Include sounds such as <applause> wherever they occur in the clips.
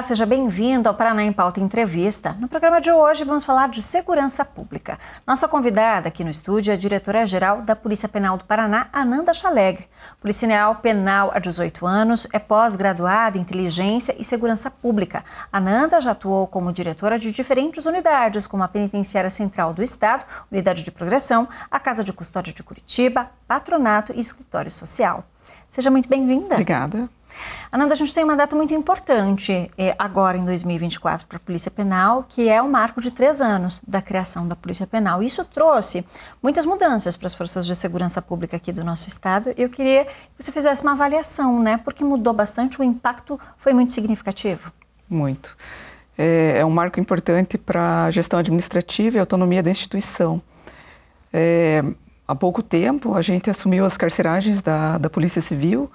Olá, seja bem-vindo ao Paraná em Pauta Entrevista. No programa de hoje vamos falar de segurança pública. Nossa convidada aqui no estúdio é a diretora-geral da Polícia Penal do Paraná, Ananda Chalegre. Policial penal há 18 anos, é pós-graduada em Inteligência e Segurança Pública. Ananda já atuou como diretora de diferentes unidades, como a Penitenciária Central do Estado, Unidade de Progressão, a Casa de Custódia de Curitiba, Patronato e Escritório Social. Seja muito bem-vinda. Obrigada. Ananda, a gente tem uma data muito importante eh, agora em 2024 para a Polícia Penal, que é o marco de três anos da criação da Polícia Penal. Isso trouxe muitas mudanças para as forças de segurança pública aqui do nosso estado. Eu queria que você fizesse uma avaliação, né? Porque mudou bastante, o impacto foi muito significativo. Muito. É, é um marco importante para a gestão administrativa e autonomia da instituição. É, há pouco tempo, a gente assumiu as carceragens da, da Polícia Civil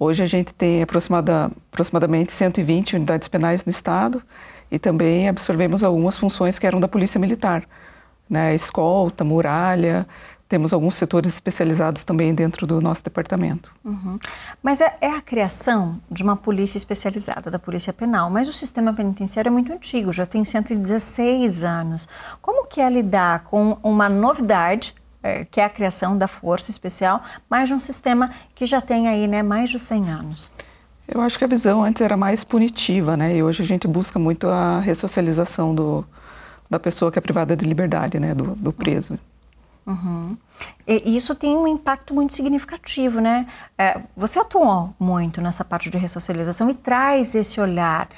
Hoje a gente tem aproximada, aproximadamente 120 unidades penais no Estado e também absorvemos algumas funções que eram da Polícia Militar, né? escolta, muralha, temos alguns setores especializados também dentro do nosso departamento. Uhum. Mas é, é, a criação de uma polícia especializada, da Polícia Penal, mas o sistema penitenciário é muito antigo, já tem 116 anos. Como que é lidar com uma novidade é, que é a criação da Força Especial, mas de um sistema que já tem aí né, mais de 100 anos. Eu acho que a visão antes era mais punitiva, né? E hoje a gente busca muito a ressocialização do, da pessoa que é privada de liberdade, né? Do, do preso. Uhum. E isso tem um impacto muito significativo, né? É, você atuou muito nessa parte de ressocialização e traz esse olhar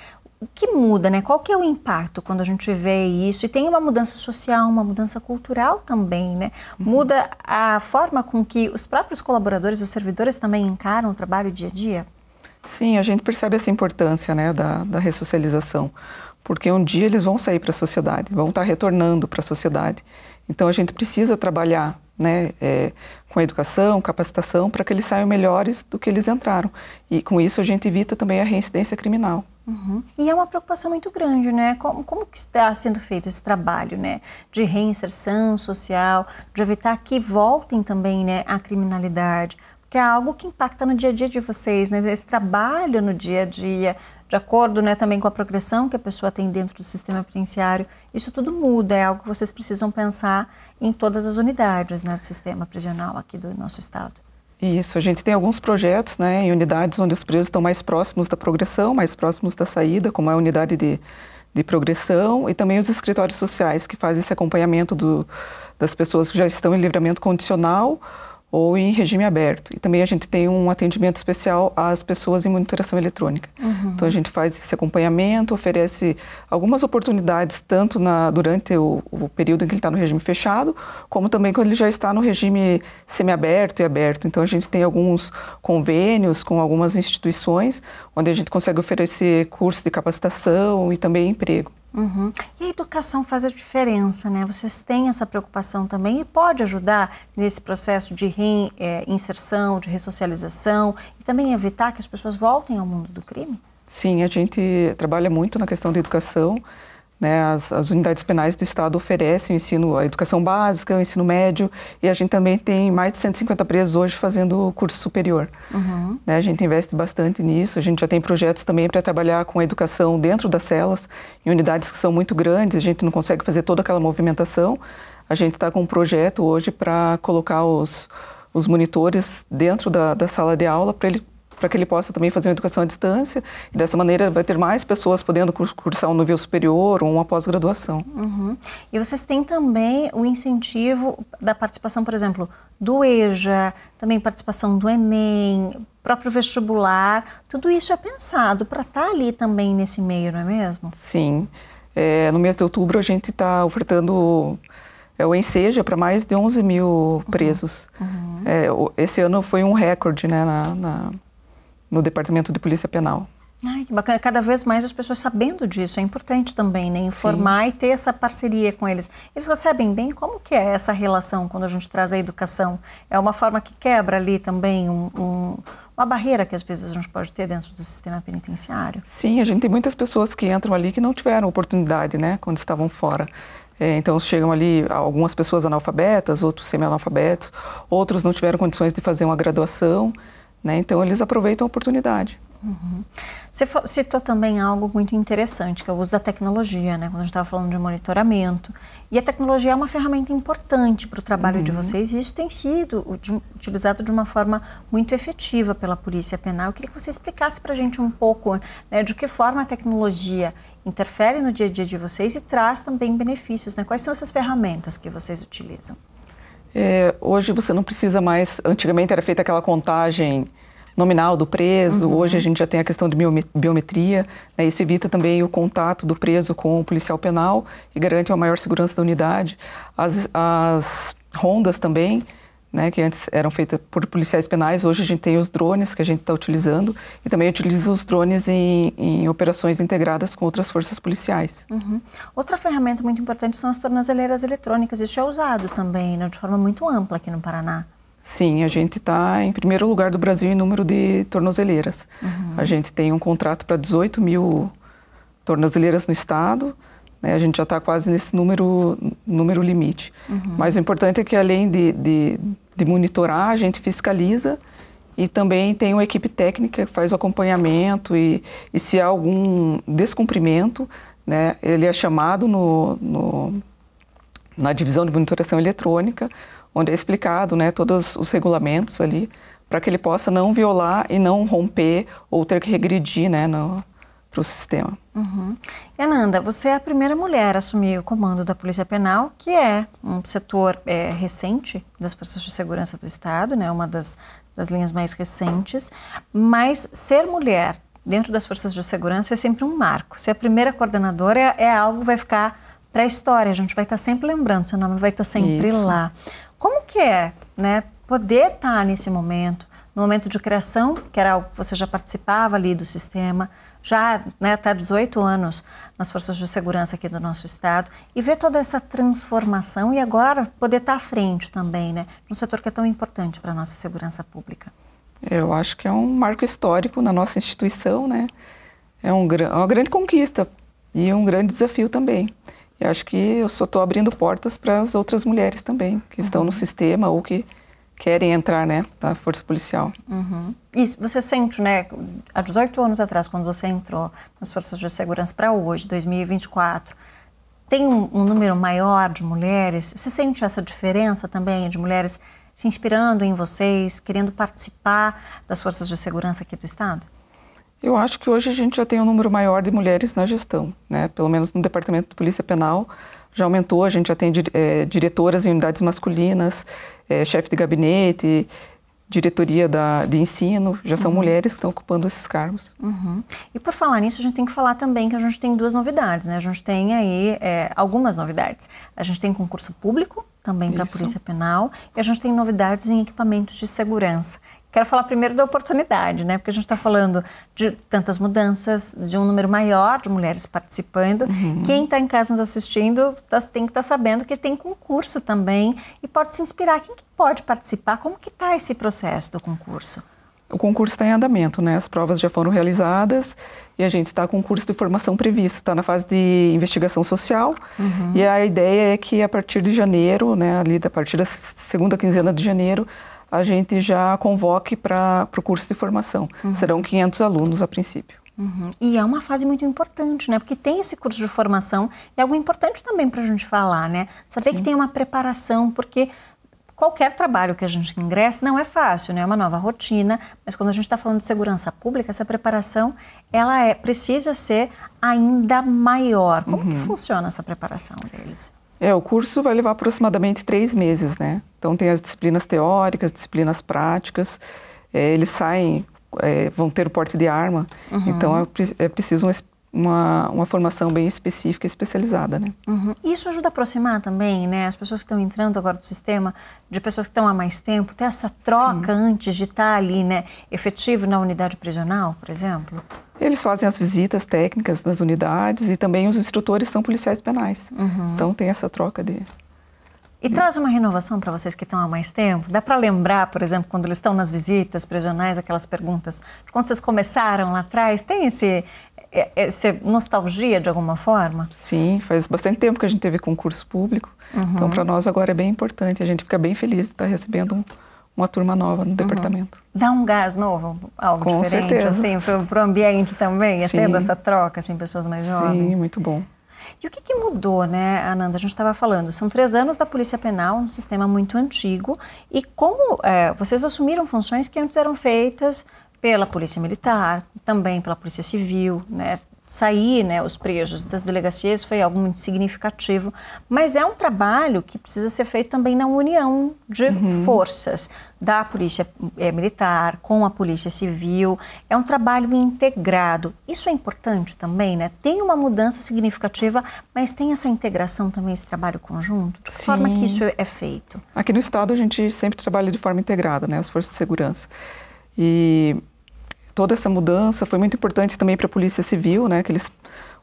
o que muda, né? Qual que é o impacto quando a gente vê isso? E tem uma mudança social, uma mudança cultural também, né? Uhum. Muda a forma com que os próprios colaboradores, os servidores também encaram o trabalho dia a dia? Sim, a gente percebe essa importância né, da, da ressocialização, porque um dia eles vão sair para a sociedade, vão estar tá retornando para a sociedade. Então a gente precisa trabalhar né, é, com a educação, capacitação, para que eles saiam melhores do que eles entraram. E com isso a gente evita também a reincidência criminal. Uhum. E é uma preocupação muito grande, né? Como, como que está sendo feito esse trabalho, né? De reinserção social, de evitar que voltem também, né, à criminalidade, porque é algo que impacta no dia a dia de vocês, né? Esse trabalho no dia a dia, de acordo, né, também com a progressão que a pessoa tem dentro do sistema penitenciário, isso tudo muda, é algo que vocês precisam pensar em todas as unidades, né, do sistema prisional aqui do nosso estado. Isso, a gente tem alguns projetos né, em unidades onde os presos estão mais próximos da progressão, mais próximos da saída, como é a unidade de, de progressão, e também os escritórios sociais que fazem esse acompanhamento do, das pessoas que já estão em livramento condicional ou em regime aberto. E também a gente tem um atendimento especial às pessoas em monitoração eletrônica. Uhum. Então a gente faz esse acompanhamento, oferece algumas oportunidades, tanto na, durante o, o, período em que ele está no regime fechado, como também quando ele já está no regime semiaberto e aberto. Então a gente tem alguns convênios com algumas instituições, onde a gente consegue oferecer curso de capacitação e também emprego. Uhum. E a educação faz a diferença, né? Vocês têm essa preocupação também e pode ajudar nesse processo de reinserção, é, de ressocialização e também evitar que as pessoas voltem ao mundo do crime? Sim, a gente trabalha muito na questão da educação. Né? As, as unidades penais do Estado oferecem o ensino, a educação básica, o ensino médio, e a gente também tem mais de 150 presos hoje fazendo curso superior. Uhum. Né? A gente investe bastante nisso, a gente já tem projetos também para trabalhar com a educação dentro das celas, em unidades que são muito grandes, a gente não consegue fazer toda aquela movimentação. A gente está com um projeto hoje para colocar os, os monitores dentro da, da sala de aula para ele para que ele possa também fazer uma educação à distância. E dessa maneira vai ter mais pessoas podendo cursar um nível superior ou uma pós-graduação. Uhum. E vocês têm também o incentivo da participação, por exemplo, do EJA, também participação do Enem, próprio vestibular. Tudo isso é pensado para estar tá ali também nesse meio, não é mesmo? Sim. É, no mês de outubro a gente está ofertando é, o enseja para mais de 11 mil uhum. presos. Uhum. É, esse ano foi um recorde né, na, na no Departamento de Polícia Penal. Ai, que bacana. Cada vez mais as pessoas sabendo disso. É importante também, né? Informar Sim. e ter essa parceria com eles. Eles recebem bem? Como que é essa relação quando a gente traz a educação? É uma forma que quebra ali também um, um, uma barreira que às vezes a gente pode ter dentro do sistema penitenciário? Sim, a gente tem muitas pessoas que entram ali que não tiveram oportunidade, né? Quando estavam fora. É, então chegam ali algumas pessoas analfabetas, outros semi-analfabetos, outros não tiveram condições de fazer uma graduação. Né? Então eles aproveitam a oportunidade. Uhum. Você citou também algo muito interessante, que é o uso da tecnologia, né? Quando a gente estava falando de monitoramento. E a tecnologia é uma ferramenta importante para o trabalho uhum. de vocês e isso tem sido utilizado de uma forma muito efetiva pela Polícia Penal. Eu queria que você explicasse para a gente um pouco né, de que forma a tecnologia interfere no dia a dia de vocês e traz também benefícios, né? Quais são essas ferramentas que vocês utilizam? É, hoje você não precisa mais. Antigamente era feita aquela contagem nominal do preso, uhum. hoje a gente já tem a questão de biometria, né? isso evita também o contato do preso com o policial penal e garante uma maior segurança da unidade. As, as rondas também, né, que antes eram feitas por policiais penais, hoje a gente tem os drones que a gente está utilizando e também utiliza os drones em, em operações integradas com outras forças policiais. Uhum. Outra ferramenta muito importante são as tornozeleiras eletrônicas, isso é usado também né, de forma muito ampla aqui no Paraná. Sim, a gente está em primeiro lugar do Brasil em número de tornozeleiras. Uhum. A gente tem um contrato para 18 mil tornozeleiras no estado, né, a gente já está quase nesse número, número limite. Uhum. Mas o importante é que, além de, de, de monitorar, a gente fiscaliza e também tem uma equipe técnica que faz o acompanhamento e, e se há algum descumprimento, né, ele é chamado no, no, na divisão de monitoração eletrônica, onde é explicado né, todos os regulamentos ali, para que ele possa não violar e não romper ou ter que regredir né, no, para o sistema. Uhum. Ananda, você é a primeira mulher a assumir o comando da Polícia Penal, que é um setor é, recente das forças de segurança do Estado, né? Uma das, das linhas mais recentes. Mas ser mulher dentro das forças de segurança é sempre um marco. Ser a primeira coordenadora é, é algo que vai ficar para a história. A gente vai estar tá sempre lembrando, seu nome vai estar tá sempre Isso. lá. Como que é, né? Poder estar tá nesse momento, no momento de criação, que era algo que você já participava ali do sistema já né, está 18 anos nas forças de segurança aqui do nosso estado e ver toda essa transformação e agora poder estar tá à frente também, né, num setor que é tão importante para a nossa segurança pública. É, eu acho que é um marco histórico na nossa instituição, né? É um, é uma grande conquista e um grande desafio também. E acho que eu só estou abrindo portas para as outras mulheres também que uhum. estão no uhum. sistema ou que querem entrar, né, na força policial. Uhum. E você sente, né, há 18 anos atrás, quando você entrou nas forças de segurança para hoje, 2024, tem um, um, número maior de mulheres? Você sente essa diferença também de mulheres se inspirando em vocês, querendo participar das forças de segurança aqui do Estado? Eu acho que hoje a gente já tem um número maior de mulheres na gestão, né? Pelo menos no Departamento de Polícia Penal, já aumentou, a gente já tem é, diretoras em unidades masculinas, é, chefe de gabinete, diretoria da, de ensino, já são uhum. mulheres que estão ocupando esses cargos. Uhum. E por falar nisso, a gente tem que falar também que a gente tem duas novidades, né? A gente tem aí é, algumas novidades. A gente tem concurso público, também para a Polícia Penal, e a gente tem novidades em equipamentos de segurança. Quero falar primeiro da oportunidade, né? Porque a gente está falando de tantas mudanças, de um número maior de mulheres participando. Uhum. Quem está em casa nos assistindo tá, tem que estar tá sabendo que tem concurso também e pode se inspirar. Quem que pode participar? Como que está esse processo do concurso? O concurso está em andamento, né? As provas já foram realizadas e a gente está com o curso de formação previsto, está na fase de investigação social. Uhum. E a ideia é que a partir de janeiro, né, ali da partir da segunda quinzena de janeiro, a gente já convoque para o curso de formação. Uhum. Serão 500 alunos a princípio. Uhum. E é uma fase muito importante, né? Porque tem esse curso de formação, é algo importante também para a gente falar, né? Saber Sim. que tem uma preparação, porque qualquer trabalho que a gente ingresse não é fácil, né? É uma nova rotina, mas quando a gente está falando de segurança pública, essa preparação ela é, precisa ser ainda maior. Como uhum. que funciona essa preparação deles? É, o curso vai levar aproximadamente três meses, né? Então tem as disciplinas teóricas, disciplinas práticas. É, eles saem, é, vão ter o porte de arma. Uhum. Então é, é preciso um, uma, uma formação bem específica, especializada, né? Uhum. Isso ajuda a aproximar também, né? As pessoas que estão entrando agora no sistema, de pessoas que estão há mais tempo, ter essa troca Sim. antes de estar tá ali, né? Efetivo na unidade prisional, por exemplo? Eles fazem as visitas técnicas nas unidades e também os instrutores são policiais penais. Uhum. Então tem essa troca de, e traz uma renovação para vocês que estão há mais tempo? Dá para lembrar, por exemplo, quando eles estão nas visitas prisionais, aquelas perguntas de quando vocês começaram lá atrás? Tem esse, é, é essa nostalgia de alguma forma? Sim, faz bastante tempo que a gente teve concurso público, então uhum. então para nós agora é bem importante, a gente fica bem feliz de estar tá recebendo um, uma turma nova no uhum. departamento. Dá um gás novo, algo Com diferente, certeza. assim, para o ambiente também, é Sim. tendo essa troca, assim, pessoas mais jovens. Sim, muito bom. E o que, que, mudou, né, Ananda? A gente estava falando, são três anos da Polícia Penal, um sistema muito antigo, e como é, vocês assumiram funções que antes eram feitas pela Polícia Militar, também pela Polícia Civil, né? Sair né, os presos das delegacias foi algo muito significativo, mas é um trabalho que precisa ser feito também na união de uhum. forças da Polícia é, Militar com a Polícia Civil. É um trabalho integrado. Isso é importante também, né? Tem uma mudança significativa, mas tem essa integração também, esse trabalho conjunto? De que Sim. forma que isso é feito? Aqui no Estado a gente sempre trabalha de forma integrada, né? As forças de segurança. E toda essa mudança foi muito importante também para a Polícia Civil, né, que eles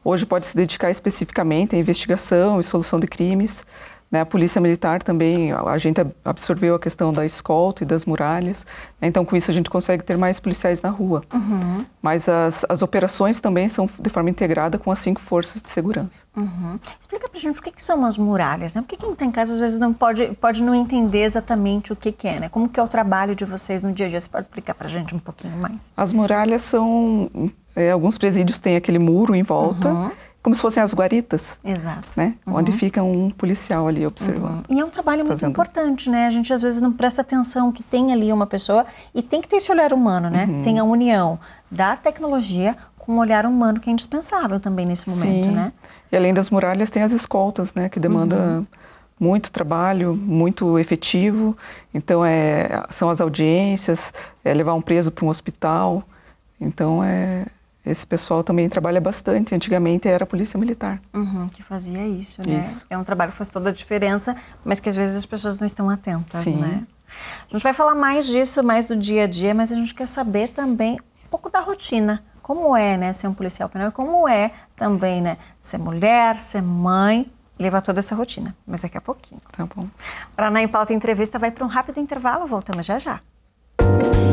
hoje pode se dedicar especificamente à investigação e solução de crimes. Né? A polícia militar também, a gente absorveu a questão da escolta e das muralhas. Né? Então, com isso, a gente consegue ter mais policiais na rua. Uhum. Mas as, as operações também são de forma integrada com as cinco forças de segurança. Uhum. Explica pra gente o que, que são as muralhas, né? Porque quem está em casa, às vezes, não pode, pode não entender exatamente o que, que é, né? Como que é o trabalho de vocês no dia a dia? Você pode explicar pra gente um pouquinho mais? As muralhas são... É, alguns presídios têm aquele muro em volta... Uhum como se fossem as guaritas. Exato. Né? Uhum. Onde fica um policial ali observando. Uhum. E é um trabalho muito importante, né? A gente às vezes não presta atenção que tem ali uma pessoa e tem que ter esse olhar humano, né? Uhum. Tem a união da tecnologia com o olhar humano que é indispensável também nesse momento, Sim. né? E além das muralhas tem as escoltas, né? Que demanda uhum. muito trabalho, muito efetivo. Então é, são as audiências, é levar um preso para um hospital. Então é esse pessoal também trabalha bastante. Antigamente era a polícia militar. Uhum, que fazia isso, né? Isso. É um trabalho que faz toda a diferença, mas que às vezes as pessoas não estão atentas, Sim. né? A gente vai falar mais disso, mais do dia a dia, mas a gente quer saber também um pouco da rotina. Como é, né, ser um policial penal? Como é também, né, ser mulher, ser mãe, levar toda essa rotina. Mas daqui a pouquinho. Tá bom. na em Pauta Entrevista vai para um rápido intervalo. Voltamos já já. Música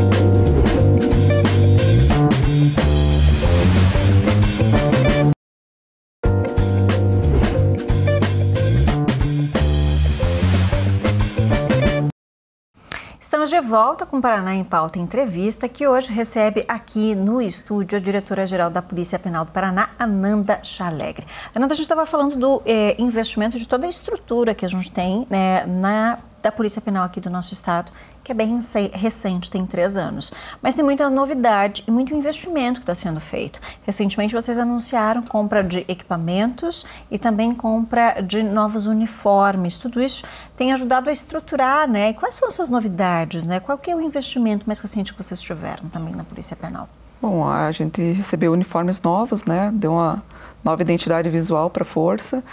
Estamos de volta com o Paraná em Pauta Entrevista, que hoje recebe aqui no estúdio a diretora-geral da Polícia Penal do Paraná, Ananda Chalegre. Ananda, a gente estava falando do eh, investimento de toda a estrutura que a gente tem né, na da Polícia Penal aqui do nosso estado, que é bem recente, tem três anos. Mas tem muita novidade e muito investimento que está sendo feito. Recentemente vocês anunciaram compra de equipamentos e também compra de novos uniformes. Tudo isso tem ajudado a estruturar, né? E quais são essas novidades, né? Qual que é o investimento mais recente que vocês tiveram também na Polícia Penal? Bom, a gente recebeu uniformes novos, né? Deu uma nova identidade visual para a força.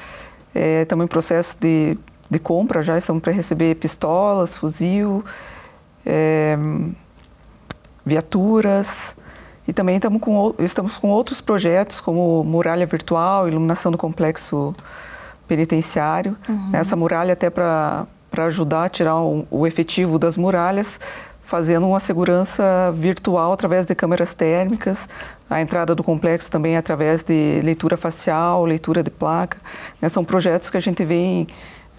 Estamos é, em processo de de compra já, estamos para receber pistolas, fuzil, é, viaturas. E também estamos com, estamos com outros projetos, como muralha virtual, iluminação do complexo penitenciário. Uhum. Né, essa muralha até para ajudar a tirar o, o efetivo das muralhas, fazendo uma segurança virtual através de câmeras térmicas, a entrada do complexo também através de leitura facial, leitura de placa. Né, são projetos que a gente vem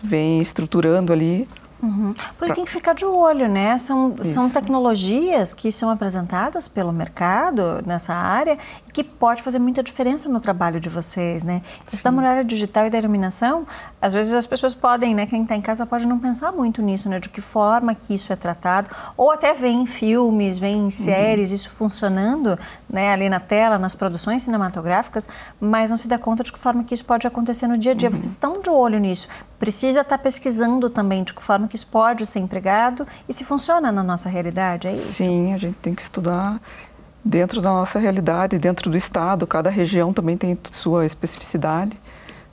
vem estruturando ali. Uhum. Porque pra... tem que ficar de olho, né? São, são tecnologias que são apresentadas pelo mercado nessa área que pode fazer muita diferença no trabalho de vocês, né? Você da muralha digital e da iluminação, às vezes as pessoas podem, né? Quem está em casa pode não pensar muito nisso, né? De que forma que isso é tratado, ou até vem filmes, vem uhum. séries, uhum. isso funcionando, né? Ali na tela, nas produções cinematográficas, mas não se dá conta de que forma que isso pode acontecer no dia a dia. Uhum. Vocês estão de olho nisso. Precisa estar tá pesquisando também de que forma que isso pode ser empregado e se funciona na nossa realidade, é isso? Sim, a gente tem que estudar dentro da nossa realidade, dentro do estado, cada região também tem sua especificidade.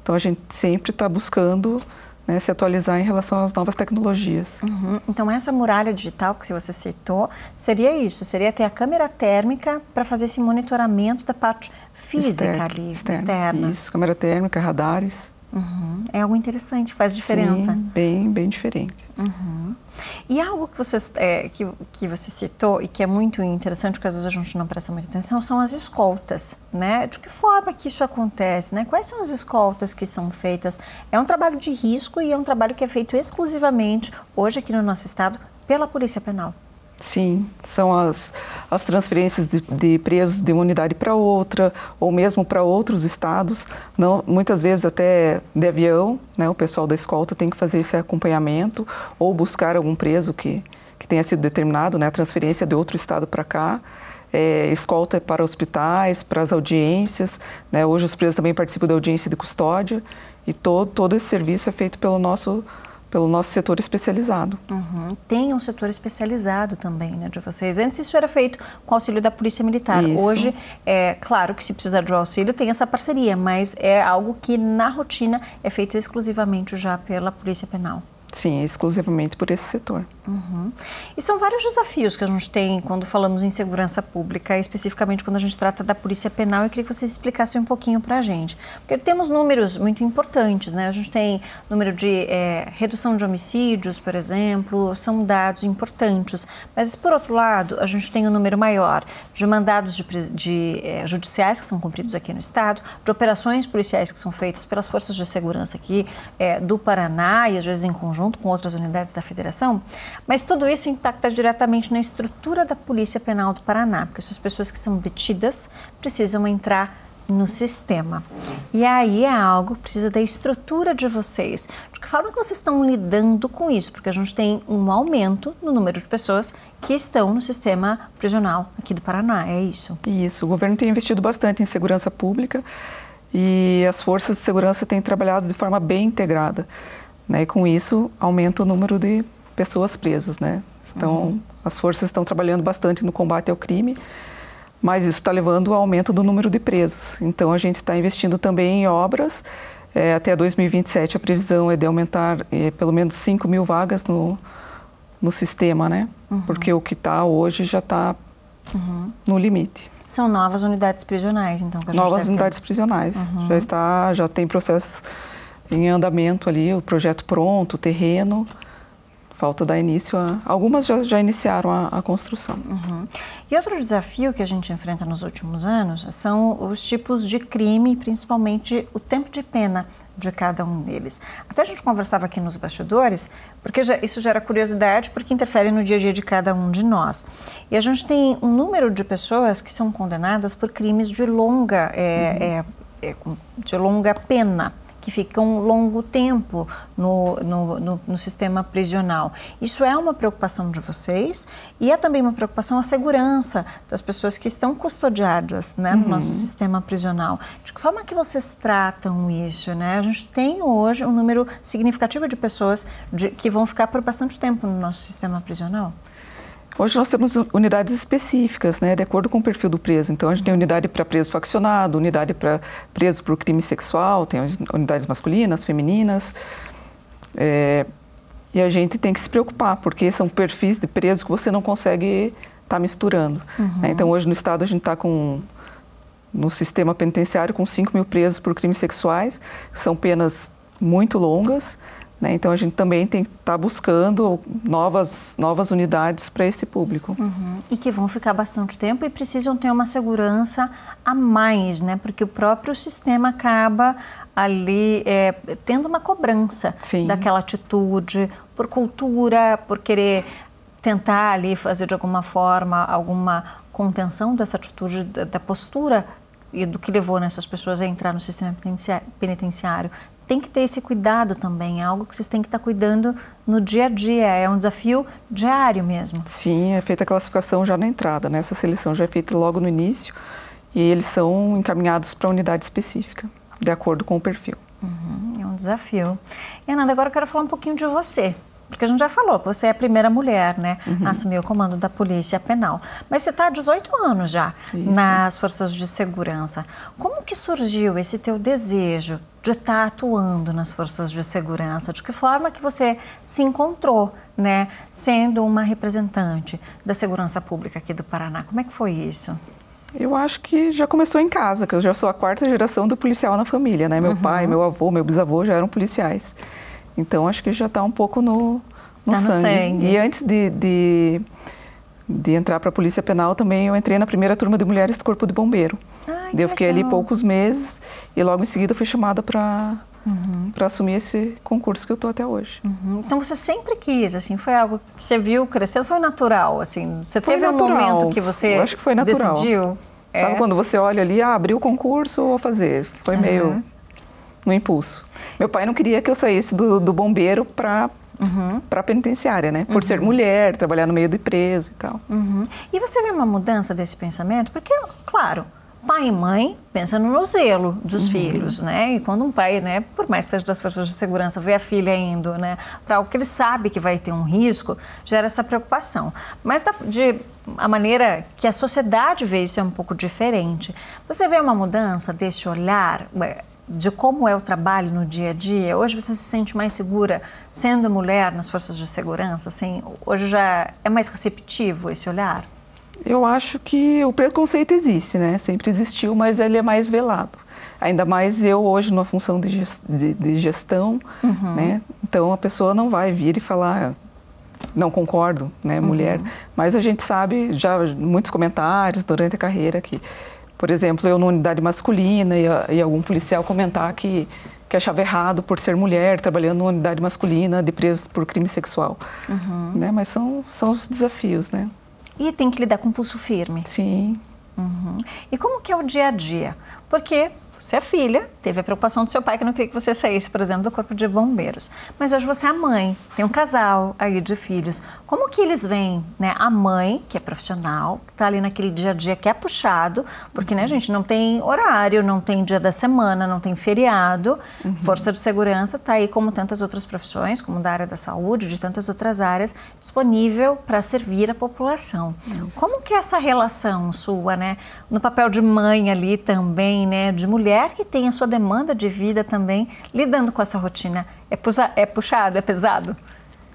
Então a gente sempre está buscando né, se atualizar em relação às novas tecnologias. Uhum. Então essa muralha digital que você citou seria isso, seria ter a câmera térmica para fazer esse monitoramento da parte física externa, ali, externa. externa. Isso, câmera térmica, radares. Uhum. É algo interessante, faz diferença. Sim, bem, bem diferente. Uhum. E algo que você, é, que, que você citou e que é muito interessante, porque às vezes a gente não presta muita atenção, são as escoltas, né? De que forma que isso acontece, né? Quais são as escoltas que são feitas? É um trabalho de risco e é um trabalho que é feito exclusivamente, hoje aqui no nosso estado, pela Polícia Penal. Sim, são as, as transferências de, de presos de uma unidade para outra, ou mesmo para outros estados, não, muitas vezes até de avião, né, o pessoal da escolta tem que fazer esse acompanhamento, ou buscar algum preso que, que tenha sido determinado, né, a transferência de outro estado para cá, é, escolta é para hospitais, para as audiências, né, hoje os presos também participam da audiência de custódia, e todo, todo esse serviço é feito pelo nosso pelo nosso setor especializado. Uhum. Tem um setor especializado também, né, de vocês. Antes isso era feito com auxílio da Polícia Militar. Isso. Hoje, é claro que se precisar de um auxílio, tem essa parceria, mas é algo que na rotina é feito exclusivamente já pela Polícia Penal. Sim, é exclusivamente por esse setor. Uhum. E são vários desafios que a gente tem quando falamos em segurança pública, especificamente quando a gente trata da polícia penal. Eu queria que vocês explicassem um pouquinho para a gente, porque temos números muito importantes, né? A gente tem número de é, redução de homicídios, por exemplo, são dados importantes. Mas por outro lado, a gente tem um número maior de mandados de, de é, judiciais que são cumpridos aqui no estado, de operações policiais que são feitas pelas forças de segurança aqui é, do Paraná e às vezes em conjunto com outras unidades da federação. Mas tudo isso impacta diretamente na estrutura da Polícia Penal do Paraná, porque essas pessoas que são detidas precisam entrar no sistema. E aí é algo que precisa da estrutura de vocês. De que forma que vocês estão lidando com isso? Porque a gente tem um aumento no número de pessoas que estão no sistema prisional aqui do Paraná, é isso? Isso. O governo tem investido bastante em segurança pública e as forças de segurança têm trabalhado de forma bem integrada. Né? E com isso, aumenta o número de pessoas presas, né? Estão, uhum. As forças estão trabalhando bastante no combate ao crime, mas isso está levando ao aumento do número de presos. Então, a gente está investindo também em obras. É, até 2027, a previsão é de aumentar é, pelo menos 5 mil vagas no, no sistema, né? Uhum. Porque o que está hoje já está uhum. no limite. São novas unidades prisionais, então? Tá novas unidades ter... prisionais. Uhum. Já, está, já tem processo em andamento ali, o projeto pronto, o terreno. Falta dar início a. Algumas já, já iniciaram a, a construção. Uhum. E outro desafio que a gente enfrenta nos últimos anos são os tipos de crime, principalmente o tempo de pena de cada um deles. Até a gente conversava aqui nos bastidores, porque já, isso gera curiosidade, porque interfere no dia a dia de cada um de nós. E a gente tem um número de pessoas que são condenadas por crimes de longa, é, uhum. é, de longa pena que ficam um longo tempo no, no, no, no, sistema prisional. Isso é uma preocupação de vocês e é também uma preocupação a segurança das pessoas que estão custodiadas né, no uhum. nosso sistema prisional. De que forma que vocês tratam isso? Né? A gente tem hoje um número significativo de pessoas de, que vão ficar por bastante tempo no nosso sistema prisional. Hoje nós temos unidades específicas, né, de acordo com o perfil do preso. Então a gente tem unidade para preso faccionado, unidade para preso por crime sexual, tem unidades masculinas, femininas. É, e a gente tem que se preocupar, porque são perfis de preso que você não consegue estar tá misturando. Uhum. Né? Então hoje no Estado a gente está com no sistema penitenciário com 5 mil presos por crimes sexuais, são penas muito longas. Né? Então a gente também tem que estar tá buscando novas, novas unidades para esse público. Uhum. E que vão ficar bastante tempo e precisam ter uma segurança a mais, né? porque o próprio sistema acaba ali é, tendo uma cobrança Sim. daquela atitude por cultura, por querer tentar ali fazer de alguma forma alguma contenção dessa atitude, da, da postura e do que levou nessas pessoas a entrar no sistema penitenciário tem que ter esse cuidado também, é algo que vocês têm que estar cuidando no dia a dia, é um desafio diário mesmo. Sim, é feita a classificação já na entrada, né? essa seleção já é feita logo no início e eles são encaminhados para a unidade específica, de acordo com o perfil. Uhum, é um desafio. E, Ananda, agora eu quero falar um pouquinho de você. Porque a gente já falou que você é a primeira mulher, né, uhum. a assumir o comando da Polícia Penal. Mas você está há 18 anos já Isso. nas forças de segurança. Como que surgiu esse teu desejo de estar tá atuando nas forças de segurança? De que forma que você se encontrou, né, sendo uma representante da segurança pública aqui do Paraná? Como é que foi isso? Eu acho que já começou em casa, que eu já sou a quarta geração do policial na família, né? Meu uhum. pai, meu avô, meu bisavô já eram policiais. Então acho que já está um pouco no, no, tá sangue. no sangue. E antes de, de, de entrar para a Polícia Penal também, eu entrei na primeira turma de mulheres do Corpo de Bombeiro. Ai, eu fiquei legal. ali poucos meses e logo em seguida fui chamada para Uhum. assumir esse concurso que eu estou até hoje. Uhum. Então você sempre quis, assim, foi algo que você viu crescendo, foi natural, assim, você foi teve natural. um momento que você eu acho que foi natural. decidiu? Sabe é? quando você olha ali, ah, abriu o concurso, vou fazer. Foi uhum. meio no impulso. Meu pai não queria que eu saísse do, do bombeiro para uhum. para penitenciária, né? Por uhum. ser mulher, trabalhar no meio de preso e tal. Uhum. E você vê uma mudança desse pensamento? Porque, claro, pai e mãe pensando no zelo dos uhum. filhos, né? E quando um pai, né, por mais que seja das forças de segurança, vê a filha indo, né, para algo que ele sabe que vai ter um risco, gera essa preocupação. Mas da, de a maneira que a sociedade vê isso é um pouco diferente. Você vê uma mudança desse olhar de como é o trabalho no dia a dia? Hoje você se sente mais segura sendo mulher nas forças de segurança? Assim, hoje já é mais receptivo esse olhar? Eu acho que o preconceito existe, né? Sempre existiu, mas ele é mais velado. Ainda mais eu hoje numa função de, gestão, uhum. né? Então a pessoa não vai vir e falar não concordo, né, mulher. Uhum. Mas a gente sabe já muitos comentários durante a carreira que por exemplo, eu na unidade masculina e, e algum policial comentar que, que achava errado por ser mulher, trabalhando numa unidade masculina de presos por crime sexual. Uhum. Né? Mas são, são os desafios, né? E tem que lidar com pulso firme. Sim. Uhum. E como que é o dia a dia? Porque você é filha, teve a preocupação do seu pai que não queria que você saísse, por exemplo, do corpo de bombeiros. Mas hoje você é mãe, tem um casal aí de filhos. Como que eles veem, né? A mãe, que é profissional, que tá ali naquele dia a dia que é puxado, porque, né, uhum. gente, não tem horário, não tem dia da semana, não tem feriado. Uhum. Força de segurança tá aí como tantas outras profissões, como da área da saúde, de tantas outras áreas, disponível para servir a população. Como que é essa relação sua, né? No papel de mãe ali também, né, de mulher mulher que tem a sua demanda de vida também lidando com essa rotina? É, é puxado, é pesado?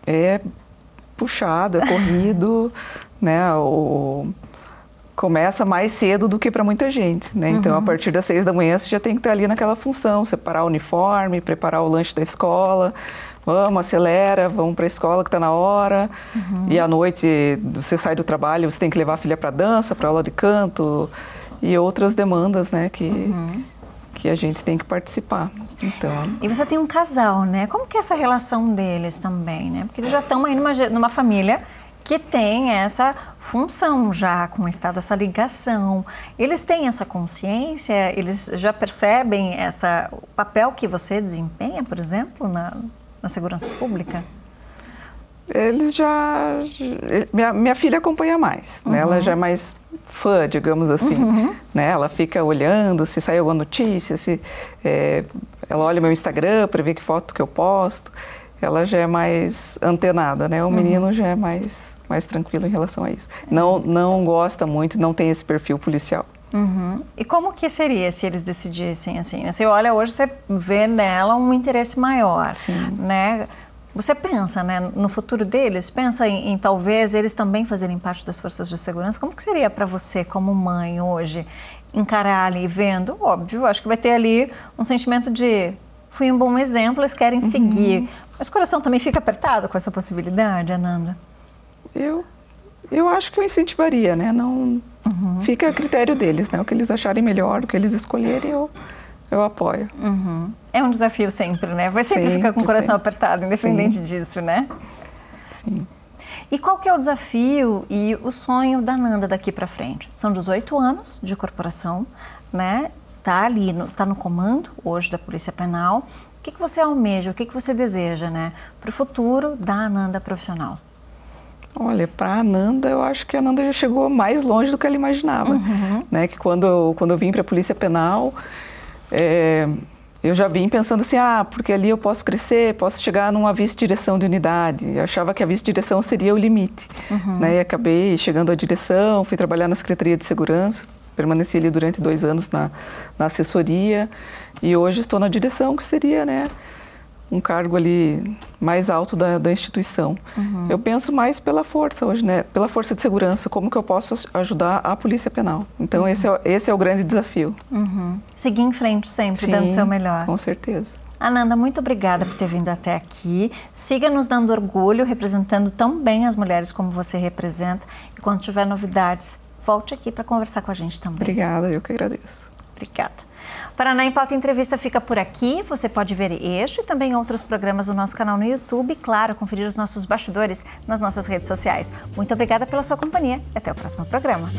É puxado, é corrido, <laughs> né? O, começa mais cedo do que para muita gente, né? Então, uhum. a partir das seis da manhã, você já tem que estar ali naquela função, separar o uniforme, preparar o lanche da escola, vamos, acelera, vamos para a escola que está na hora. Uhum. E à noite, você sai do trabalho, você tem que levar a filha para dança, para aula de canto e outras demandas, né? Que, uhum que a gente tem que participar. Então. E você tem um casal, né? Como que é essa relação deles também, né? Porque eles já estão aí numa, numa família que tem essa função já com o Estado, essa ligação. Eles têm essa consciência? Eles já percebem essa, o papel que você desempenha, por exemplo, na, na segurança pública? eles já. Minha, minha filha acompanha mais, uhum. né? ela uhum. já é mais fã, digamos assim. Uhum. Né? Ela fica olhando se sai alguma notícia, se é, ela olha meu Instagram para ver que foto que eu posto. Ela já é mais antenada, né? O uhum. menino já é mais, mais tranquilo em relação a isso. Não, não gosta muito, não tem esse perfil policial. Uhum. E como que seria se eles decidissem assim? Né? Você olha hoje, você vê nela um interesse maior, Sim. né? Você pensa né, no futuro deles? Pensa em, em talvez eles também fazerem parte das forças de segurança? Como que seria para você, como mãe, hoje, encarar ali, vendo? Óbvio, acho que vai ter ali um sentimento de fui um bom exemplo, eles querem uhum. seguir. Mas o coração também fica apertado com essa possibilidade, Ananda? Eu, eu acho que eu incentivaria, né? Não uhum. fica a critério deles, né? O que eles acharem melhor, o que eles escolherem, eu eu apoio. Uhum. É um desafio sempre, né? Vai sempre, sempre ficar com o coração sempre. apertado, independente Sim. disso, né? Sim. E qual que é o desafio e o sonho da Nanda daqui para frente? São 18 anos de corporação, né? Tá ali, no, tá no comando hoje da Polícia Penal. O que, que você almeja, o que, que você deseja, né? Para o futuro da Ananda profissional. Olha, para a Ananda, eu acho que a Ananda já chegou mais longe do que ela imaginava, uhum. né? Que quando eu, quando eu vim para a Polícia Penal, é, eu já vim pensando assim, ah, porque ali eu posso crescer, posso chegar numa vice-direção de unidade. Eu achava que a vice-direção seria o limite. Uhum. Né? E acabei chegando à direção, fui trabalhar na Secretaria de Segurança, permaneci ali durante dois anos na, na assessoria e hoje estou na direção, que seria, né, um cargo ali mais alto da, da instituição. Uhum. Eu penso mais pela força hoje, né? Pela força de segurança, como que eu posso ajudar a polícia penal. Então uhum. esse, é, esse é o grande desafio. Uhum. Seguir em frente sempre, Sim, dando o seu melhor. Com certeza. Ananda, muito obrigada por ter vindo até aqui. Siga nos dando orgulho, representando tão bem as mulheres como você representa. E quando tiver novidades, volte aqui para conversar com a gente também. Obrigada, eu que agradeço. Obrigada. Paraná em Pauta Entrevista fica por aqui. Você pode ver este e também outros programas do nosso canal no YouTube. E, claro, conferir os nossos bastidores nas nossas redes sociais. Muito obrigada pela sua companhia e até o próximo programa.